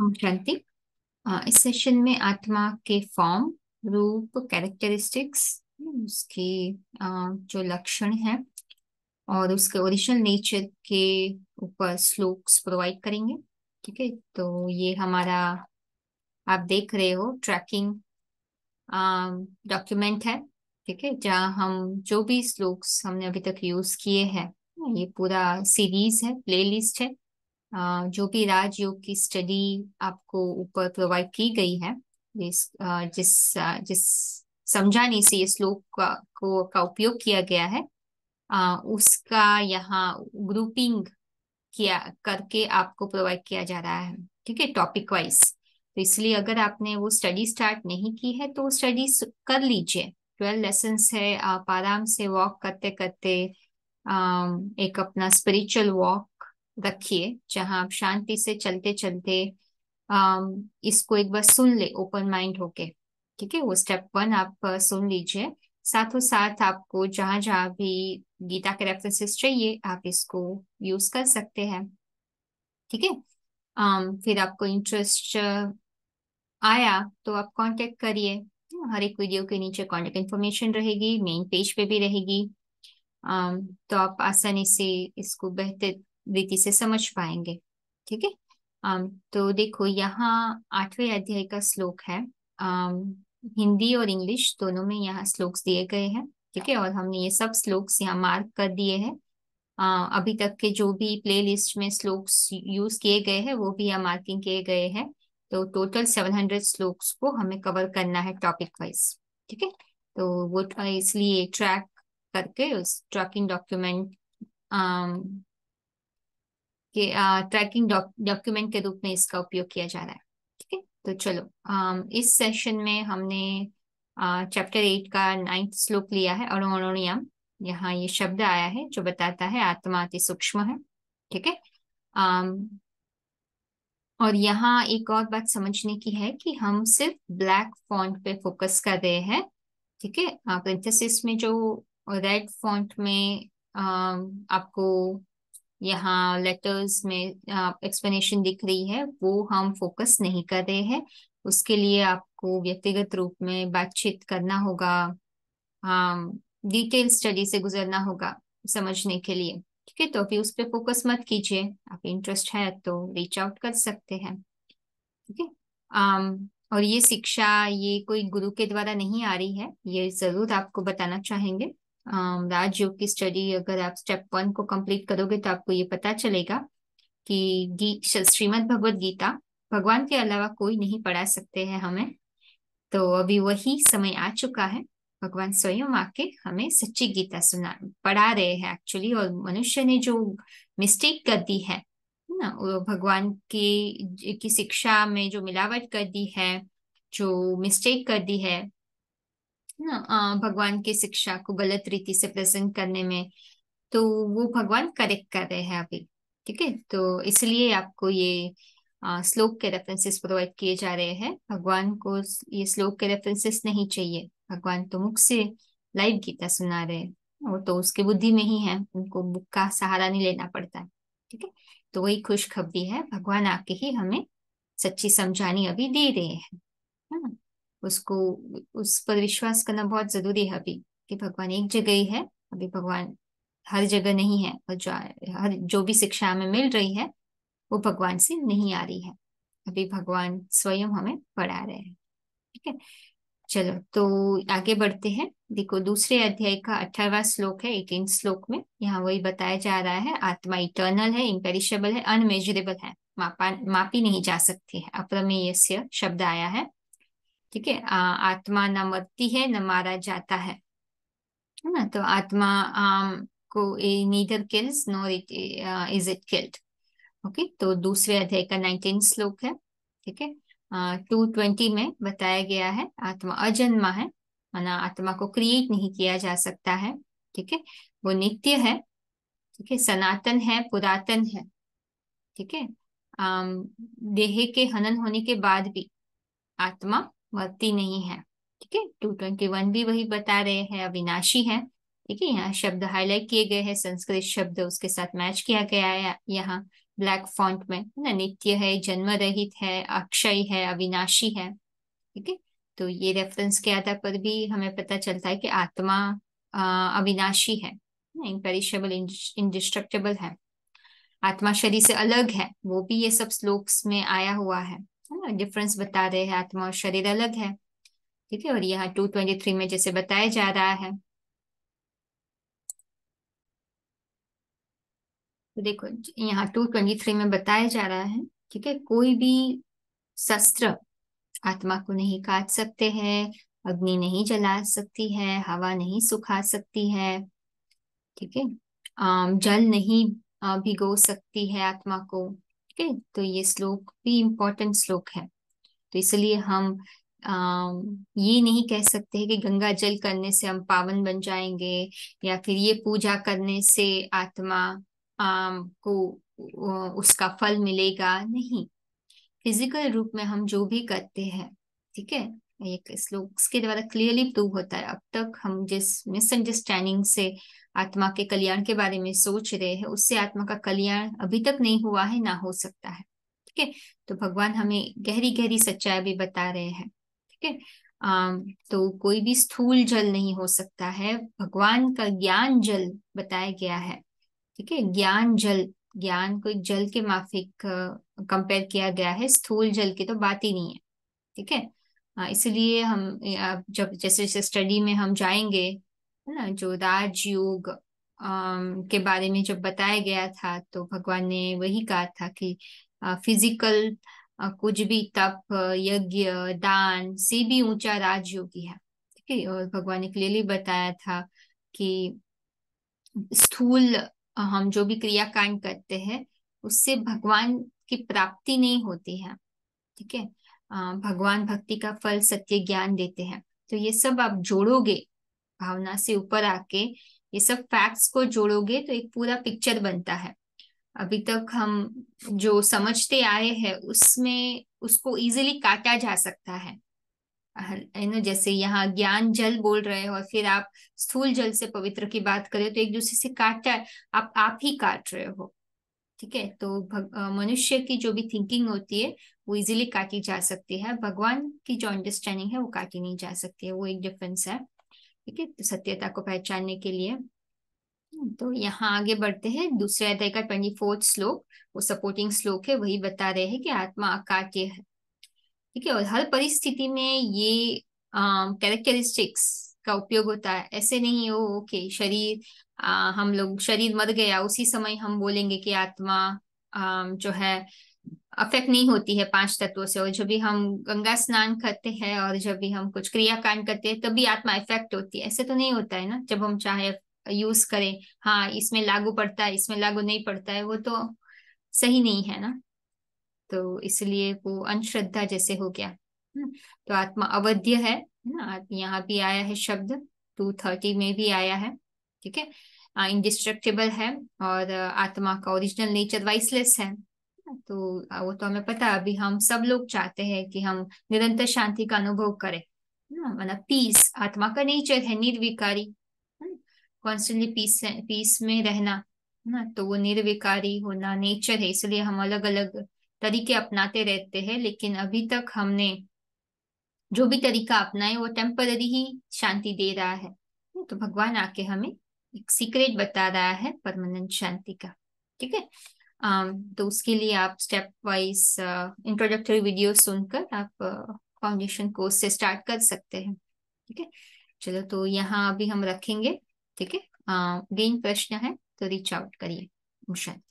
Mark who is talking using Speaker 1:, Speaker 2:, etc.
Speaker 1: हम चलते इस सेशन में आत्मा के फॉर्म रूप कैरेक्टरिस्टिक्स उसके जो लक्षण है और उसके ओरिजिनल नेचर के ऊपर स्लोक्स प्रोवाइड करेंगे ठीक है तो ये हमारा आप देख रहे हो ट्रैकिंग डॉक्यूमेंट है ठीक है जहाँ हम जो भी स्लोक्स हमने अभी तक यूज किए हैं ये पूरा सीरीज है प्लेलिस्ट है जो भी राजयोग की स्टडी आपको ऊपर प्रोवाइड की गई है जिस जिस जिस समझाने से ये श्लोक का को का उपयोग किया गया है उसका यहाँ ग्रुपिंग किया करके आपको प्रोवाइड किया जा रहा है ठीक है टॉपिक वाइज तो इसलिए अगर आपने वो स्टडी स्टार्ट नहीं की है तो स्टडी कर लीजिए ट्वेल्व लेसन है आप आराम से वॉक करते करते एक अपना स्पिरिचुअल वॉक रखिए जहां आप शांति से चलते चलते इसको एक बार सुन ले ओपन माइंड होके ठीक है वो स्टेप वन आप सुन लीजिए साथों साथ आपको जहां जहां भी गीता के रेफरेंसेस चाहिए आप इसको यूज कर सकते हैं ठीक है फिर आपको इंटरेस्ट आया तो आप कांटेक्ट करिए हर एक वीडियो के नीचे कांटेक्ट इन्फॉर्मेशन रहेगी मेन पेज पे भी रहेगी तो आप आसानी से इसको बेहतर विधि से समझ पाएंगे ठीक है तो देखो यहाँ आठवें अध्याय का श्लोक है हिंदी और इंग्लिश दोनों में यहाँ श्लोक्स दिए गए हैं ठीक है और हमने ये सब श्लोक्स यहाँ मार्क कर दिए हैं अभी तक के जो भी प्लेलिस्ट में श्लोक्स यूज किए गए हैं वो भी यहाँ मार्किंग किए गए हैं तो टोटल सेवन हंड्रेड श्लोक्स को हमें कवर करना है टॉपिक वाइज ठीक है तो वो इसलिए ट्रैक करके उस ट्रैकिंग डॉक्यूमेंट के ट्रैकिंग डॉक्यूमेंट के रूप में इसका उपयोग किया जा रहा है ठीक है तो चलो इस सेशन में हमने चैप्टर एट का नाइन्थ श्लोक लिया है अणुअणुणियम यहाँ ये शब्द आया है जो बताता है आत्मा अति सूक्ष्म है ठीक है और यहाँ एक और बात समझने की है कि हम सिर्फ ब्लैक फॉन्ट पे फोकस कर रहे हैं ठीक है प्रिंथेसिस में जो रेड फॉन्ट में आ, आपको यहाँ लेटर्स में एक्सप्लेनेशन दिख रही है वो हम फोकस नहीं कर रहे हैं उसके लिए आपको व्यक्तिगत रूप में बातचीत करना होगा डिटेल स्टडी से गुजरना होगा समझने के लिए ठीक है तो अभी उस पर फोकस मत कीजिए आप इंटरेस्ट है तो रीच आउट कर सकते हैं ठीक है और ये शिक्षा ये कोई गुरु के द्वारा नहीं आ रही है ये जरूर आपको बताना चाहेंगे राजयोग की स्टडी अगर आप स्टेप वन को कंप्लीट करोगे तो आपको ये पता चलेगा कि श्रीमद भगवत गीता भगवान के अलावा कोई नहीं पढ़ा सकते हैं हमें तो अभी वही समय आ चुका है भगवान स्वयं आके हमें सच्ची गीता सुना पढ़ा रहे हैं एक्चुअली और मनुष्य ने जो मिस्टेक कर दी है ना भगवान के की शिक्षा में जो मिलावट कर दी है जो मिस्टेक कर दी है ना भगवान की शिक्षा को गलत रीति से प्रेजेंट करने में तो वो भगवान करेक्ट कर रहे हैं अभी ठीक है तो इसलिए आपको ये श्लोक के रेफरेंसेस प्रोवाइड किए जा रहे हैं भगवान को ये श्लोक के रेफरेंसेस नहीं चाहिए भगवान तो मुख से लाइव गीता सुना रहे हैं वो तो उसके बुद्धि में ही है उनको बुक का सहारा नहीं लेना पड़ता है ठीक है तो वही खुशखबरी है भगवान आके ही हमें सच्ची समझानी अभी दे रहे हैं है ना उसको उस पर विश्वास करना बहुत जरूरी है अभी कि भगवान एक जगह ही है अभी भगवान हर जगह नहीं है और जो हर जो भी शिक्षा हमें मिल रही है वो भगवान से नहीं आ रही है अभी भगवान स्वयं हमें पढ़ा रहे हैं ठीक है चलो तो आगे बढ़ते हैं देखो दूसरे अध्याय का अठारवा श्लोक है एटीन श्लोक में यहाँ वही बताया जा रहा है आत्मा इटर्नल है इम्पेरिशेबल है अनमेजरेबल है मापा मापी नहीं जा सकती है अप्रमेय शब्द आया है ठीक है आत्मा न मरती है न मारा जाता है है ना तो आत्मा आम को neither kills nor it is it killed okay तो दूसरे अध्याय का नाइनटीन श्लोक है ठीक है टू ट्वेंटी में बताया गया है आत्मा अजन्मा है ना आत्मा को क्रिएट नहीं किया जा सकता है ठीक है वो नित्य है ठीक है सनातन है पुरातन है ठीक है देह के हनन होने के बाद भी आत्मा मरती हम्म। नहीं है ठीक है टू ट्वेंटी वन भी वही बता रहे हैं अविनाशी है ठीक है यहाँ शब्द हाईलाइट किए गए हैं संस्कृत शब्द उसके साथ मैच किया गया है यहाँ ब्लैक फॉन्ट में ना नित्य है जन्म रहित है अक्षय है अविनाशी है ठीक है तो ये रेफरेंस के आधार पर भी हमें पता चलता है कि आत्मा अविनाशी है इम्पेरिशेबल इंडिस्ट्रक्टेबल है आत्मा शरीर से अलग है वो भी ये सब श्लोक्स में आया हुआ है है ना डिफरेंस बता रहे हैं आत्मा और शरीर अलग है ठीक है और यहाँ टू ट्वेंटी थ्री में जैसे बताया जा रहा है तो देखो यहाँ टू ट्वेंटी थ्री में बताया जा रहा है ठीक है कोई भी शस्त्र आत्मा को नहीं काट सकते हैं अग्नि नहीं जला सकती है हवा नहीं सुखा सकती है ठीक है जल नहीं भिगो सकती है आत्मा को ठीक है तो ये श्लोक भी इम्पोर्टेंट श्लोक है तो इसलिए हम आ, ये नहीं कह सकते कि गंगा जल करने से हम पावन बन जाएंगे या फिर ये पूजा करने से आत्मा आ, को उसका फल मिलेगा नहीं फिजिकल रूप में हम जो भी करते हैं ठीक है एक श्लोक के द्वारा क्लियरली प्रूव होता है अब तक हम जिस मिसअंडरस्टैंडिंग से आत्मा के कल्याण के बारे में सोच रहे हैं उससे आत्मा का कल्याण अभी तक नहीं हुआ है ना हो सकता है ठीक है तो भगवान हमें गहरी गहरी सच्चाई भी बता रहे हैं ठीक है तो कोई भी स्थूल जल नहीं हो सकता है भगवान का ज्ञान जल बताया गया है ठीक है ज्ञान जल ज्ञान को एक जल के माफिक कंपेयर किया गया है स्थूल जल की तो बात ही नहीं है ठीक है इसलिए हम जब जैसे जैसे स्टडी में हम जाएंगे है ना जो राजयोग के बारे में जब बताया गया था तो भगवान ने वही कहा था कि फिजिकल कुछ भी तप यज्ञ दान से भी ऊंचा राजयोगी है ठीक है और भगवान ने क्लियरली बताया था कि स्थूल हम जो भी क्रियाकांड करते हैं उससे भगवान की प्राप्ति नहीं होती है ठीक है भगवान भक्ति का फल सत्य ज्ञान देते हैं तो ये सब आप जोड़ोगे भावना से ऊपर आके ये सब फैक्ट्स को जोड़ोगे तो एक पूरा पिक्चर बनता है अभी तक हम जो समझते आए हैं उसमें उसको इजीली काटा जा सकता है नो जैसे यहाँ ज्ञान जल बोल रहे हो और फिर आप स्थूल जल से पवित्र की बात करें तो एक दूसरे से काटा आप आप ही काट रहे हो ठीक है तो मनुष्य की जो भी थिंकिंग होती है वो इजीली काटी जा सकती है भगवान की जो अंडरस्टैंडिंग है वो काटी नहीं जा सकती है वो एक डिफरेंस है ठीक है तो सत्यता को पहचानने के लिए हम्म, तो यहाँ आगे बढ़ते हैं दूसरे अध्याय का ट्वेंटी फोर्थ श्लोक वो सपोर्टिंग श्लोक है वही बता रहे हैं कि आत्मा अकाट्य है ठीक है और हर परिस्थिति में ये कैरेक्टरिस्टिक्स का उपयोग होता है ऐसे नहीं हो ओके शरीर आ, हम लोग शरीर मर गया उसी समय हम बोलेंगे कि आत्मा आ, जो है अफेक्ट नहीं होती है पांच तत्वों से और जब भी हम गंगा स्नान करते हैं और जब भी हम कुछ क्रियाकांड करते हैं तभी आत्मा इफेक्ट होती है ऐसे तो नहीं होता है ना जब हम चाहे यूज करें हाँ इसमें लागू पड़ता है इसमें लागू नहीं पड़ता है वो तो सही नहीं है ना तो इसलिए वो अंश्रद्धा जैसे हो गया हम्म, तो आत्मा अवध्य है ना यहाँ भी आया है शब्द टू थर्टी में भी आया है ठीक है इंडिस्ट्रक्टेबल है और आत्मा का ओरिजिनल नेचर वाइसलेस है तो वो तो हमें पता है अभी हम सब लोग चाहते हैं कि हम निरंतर शांति का अनुभव करें मतलब पीस आत्मा का नेचर है निर्विकारी कॉन्स्टेंटली पीस पीस में रहना ना तो वो निर्विकारी होना नेचर है इसलिए हम अलग अलग तरीके अपनाते रहते हैं लेकिन अभी तक हमने जो भी तरीका अपनाए वो टेम्पररी ही शांति दे रहा है तो भगवान आके हमें एक सीक्रेट बता रहा है परमानेंट शांति का ठीक है Um, तो उसके लिए आप स्टेप वाइज इंट्रोडक्टरी वीडियो सुनकर आप फाउंडेशन uh, कोर्स से स्टार्ट कर सकते हैं ठीक है चलो तो यहाँ अभी हम रखेंगे ठीक है गेन uh, प्रश्न है तो रीच आउट करिए मुशन